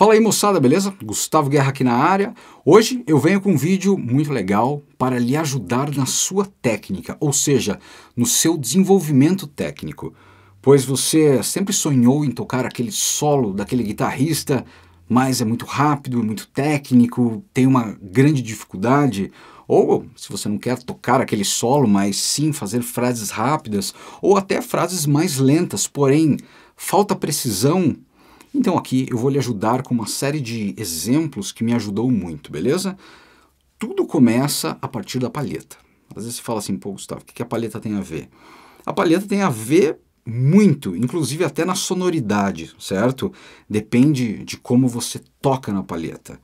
Fala aí moçada, beleza? Gustavo Guerra aqui na área. Hoje eu venho com um vídeo muito legal para lhe ajudar na sua técnica, ou seja, no seu desenvolvimento técnico. Pois você sempre sonhou em tocar aquele solo daquele guitarrista, mas é muito rápido, é muito técnico, tem uma grande dificuldade. Ou se você não quer tocar aquele solo, mas sim fazer frases rápidas, ou até frases mais lentas, porém falta precisão então aqui eu vou lhe ajudar com uma série de exemplos que me ajudou muito, beleza? Tudo começa a partir da palheta. Às vezes você fala assim, pô, Gustavo, o que a palheta tem a ver? A palheta tem a ver muito, inclusive até na sonoridade, certo? Depende de como você toca na palheta.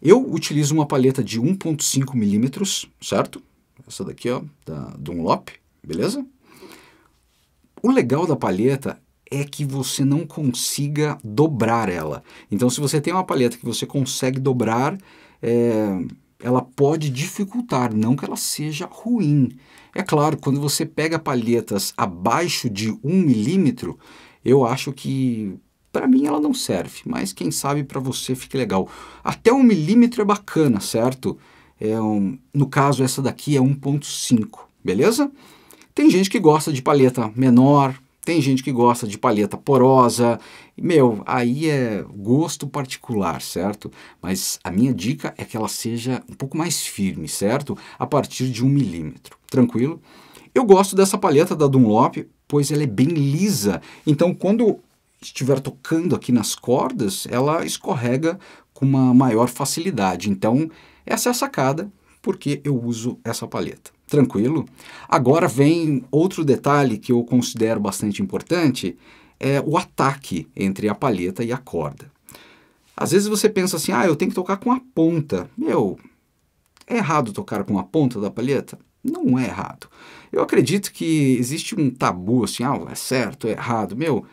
Eu utilizo uma palheta de 1.5 milímetros, certo? Essa daqui, ó, da Dunlop, beleza? O legal da palheta é que você não consiga dobrar ela. Então, se você tem uma palheta que você consegue dobrar, é, ela pode dificultar, não que ela seja ruim. É claro, quando você pega palhetas abaixo de 1 milímetro, eu acho que para mim ela não serve, mas quem sabe para você fique legal. Até 1 milímetro é bacana, certo? É um, no caso, essa daqui é 1.5, beleza? Tem gente que gosta de palheta menor, tem gente que gosta de palheta porosa. Meu, aí é gosto particular, certo? Mas a minha dica é que ela seja um pouco mais firme, certo? A partir de um milímetro. Tranquilo? Eu gosto dessa palheta da Dunlop, pois ela é bem lisa. Então, quando estiver tocando aqui nas cordas, ela escorrega com uma maior facilidade. Então, essa é a sacada porque eu uso essa palheta tranquilo. Agora vem outro detalhe que eu considero bastante importante, é o ataque entre a palheta e a corda. Às vezes você pensa assim, ah, eu tenho que tocar com a ponta. Meu, é errado tocar com a ponta da palheta? Não é errado. Eu acredito que existe um tabu assim, ah, é certo, é errado. Meu,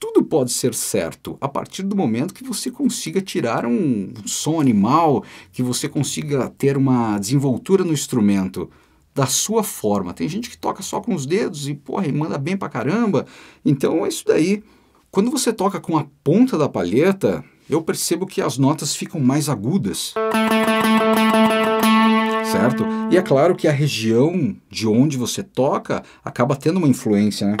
tudo pode ser certo a partir do momento que você consiga tirar um som animal, que você consiga ter uma desenvoltura no instrumento da sua forma. Tem gente que toca só com os dedos e, porra, e manda bem pra caramba. Então é isso daí. Quando você toca com a ponta da palheta, eu percebo que as notas ficam mais agudas. Certo? E é claro que a região de onde você toca acaba tendo uma influência, né?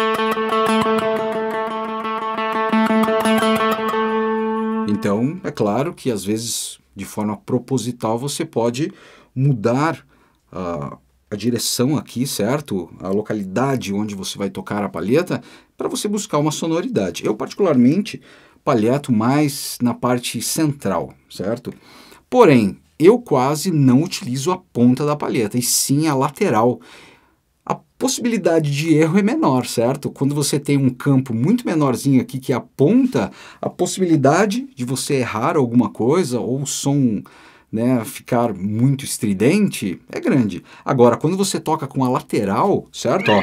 Então, é claro que às vezes, de forma proposital, você pode mudar a, a direção aqui, certo? A localidade onde você vai tocar a palheta para você buscar uma sonoridade. Eu, particularmente, palheto mais na parte central, certo? Porém, eu quase não utilizo a ponta da palheta, e sim a lateral possibilidade de erro é menor, certo? Quando você tem um campo muito menorzinho aqui que aponta, a possibilidade de você errar alguma coisa ou o som né, ficar muito estridente é grande. Agora, quando você toca com a lateral, certo? Ó,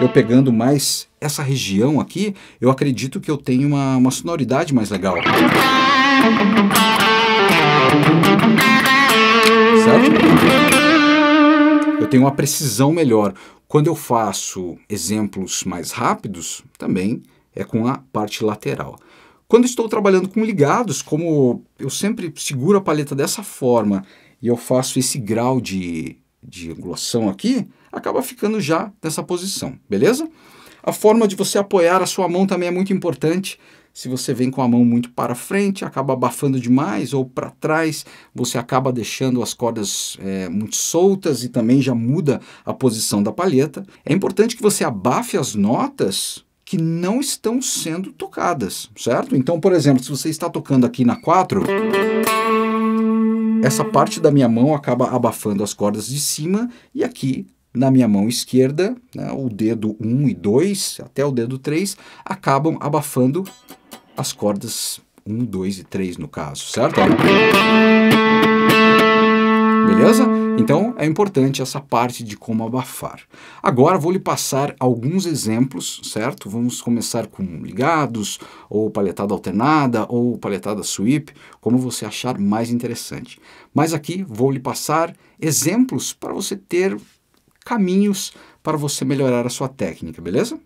eu pegando mais essa região aqui, eu acredito que eu tenho uma, uma sonoridade mais legal. tenho uma precisão melhor. Quando eu faço exemplos mais rápidos, também é com a parte lateral. Quando estou trabalhando com ligados, como eu sempre seguro a paleta dessa forma e eu faço esse grau de, de angulação aqui, acaba ficando já nessa posição, beleza? A forma de você apoiar a sua mão também é muito importante. Se você vem com a mão muito para frente, acaba abafando demais ou para trás, você acaba deixando as cordas é, muito soltas e também já muda a posição da palheta. É importante que você abafe as notas que não estão sendo tocadas, certo? Então, por exemplo, se você está tocando aqui na 4, essa parte da minha mão acaba abafando as cordas de cima e aqui na minha mão esquerda, né, o dedo 1 e 2, até o dedo 3, acabam abafando as cordas 1, 2 e 3 no caso, certo? Beleza? Então é importante essa parte de como abafar. Agora vou lhe passar alguns exemplos, certo? Vamos começar com ligados, ou paletada alternada, ou paletada sweep, como você achar mais interessante. Mas aqui vou lhe passar exemplos para você ter caminhos para você melhorar a sua técnica, beleza?